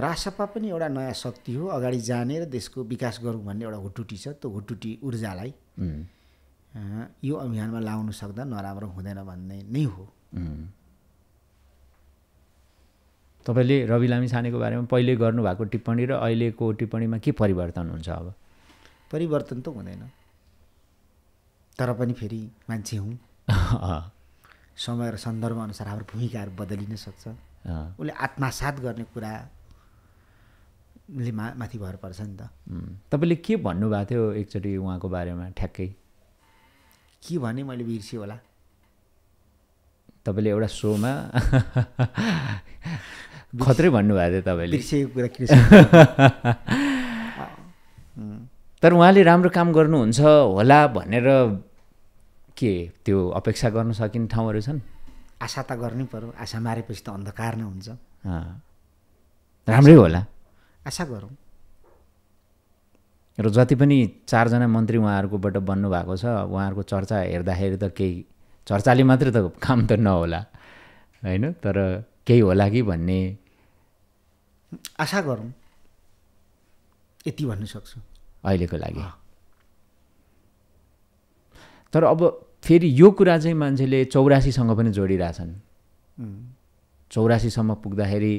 रासपा पनि एउटा नयाँ शक्ति हो अगाडि जाने र देशको विकास गरौँ भन्ने एउटा हुटुटी छ त्यो हुटुटी ऊर्जालाई यो अभियानमा लाउनु सक्दा नराम्रो हुँदैन भन्ने नै हो तपाईँले रवि लामी छानेको बारेमा पहिले गर्नुभएको टिप्पणी र अहिलेको टिप्पणीमा के परिवर्तन हुन्छ अब परिवर्तन त हुँदैन तर पनि फेरि मान्छे हुँ समय र सन्दर्भ अनुसार हाम्रो भूमिकाहरू बदलिन सक्छ उसले आत्मासात गर्ने कुरा ले मा माथि भर पर्छ नि त तपाईँले के भन्नुभएको थियो एकचोटि उहाँको बारेमा ठ्याक्कै के भने मैले बिर्सेँ होला तपाईँले एउटा सोमा खत्रै भन्नुभएको थियो तपाईँले बिर्सेको कुरा के तर उहाँले राम्रो काम गर्नुहुन्छ होला भनेर के त्यो अपेक्षा गर्न सकिने ठाउँहरू छन् आशा त गर्नै पऱ्यो आशा मारेपछि त अन्धकार नै हुन्छ राम्रै होला आशा गरौँ र जति पनि चारजना मन्त्री उहाँहरूकोबाट बन्नुभएको छ उहाँहरूको चर्चा हेर्दाखेरि त केही चर्चाले मात्रै त काम त नहोला होइन तर केही होला कि भन्ने आशा गरौँ यति भन्न सक्छु अहिलेको लागि तर अब फेरि यो कुरा चाहिँ मान्छेले चौरासीसँग पनि जोडिरहेछन् चौरासीसम्म पुग्दाखेरि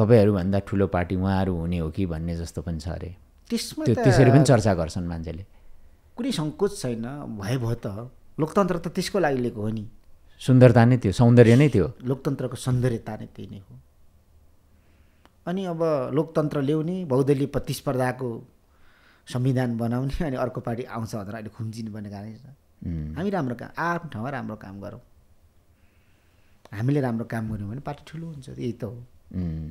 तपाईँहरूभन्दा ठुलो पार्टी उहाँहरू हुने हो कि भन्ने जस्तो पनि छ अरे त्यसमा त्यो त्यसरी पनि चर्चा गर्छन् मान्छेले कुनै सङ्कोच छैन भए भयो त लोकतन्त्र त त्यसको लागि लिएको हो नि सुन्दरता नै त्यो सौन्दर्य नै त्यो लोकतन्त्रको सौन्दर्यता नै त्यही नै हो अनि अब लोकतन्त्र ल्याउने बहुदलीय प्रतिस्पर्धाको संविधान बनाउने अनि अर्को पार्टी आउँछ भनेर अहिले खुम्चिनु पर्ने कारण हामी राम्रो काम आफ्नो ठाउँमा राम्रो काम गरौँ हामीले राम्रो काम गऱ्यौँ भने पार्टी ठुलो हुन्छ यही त हो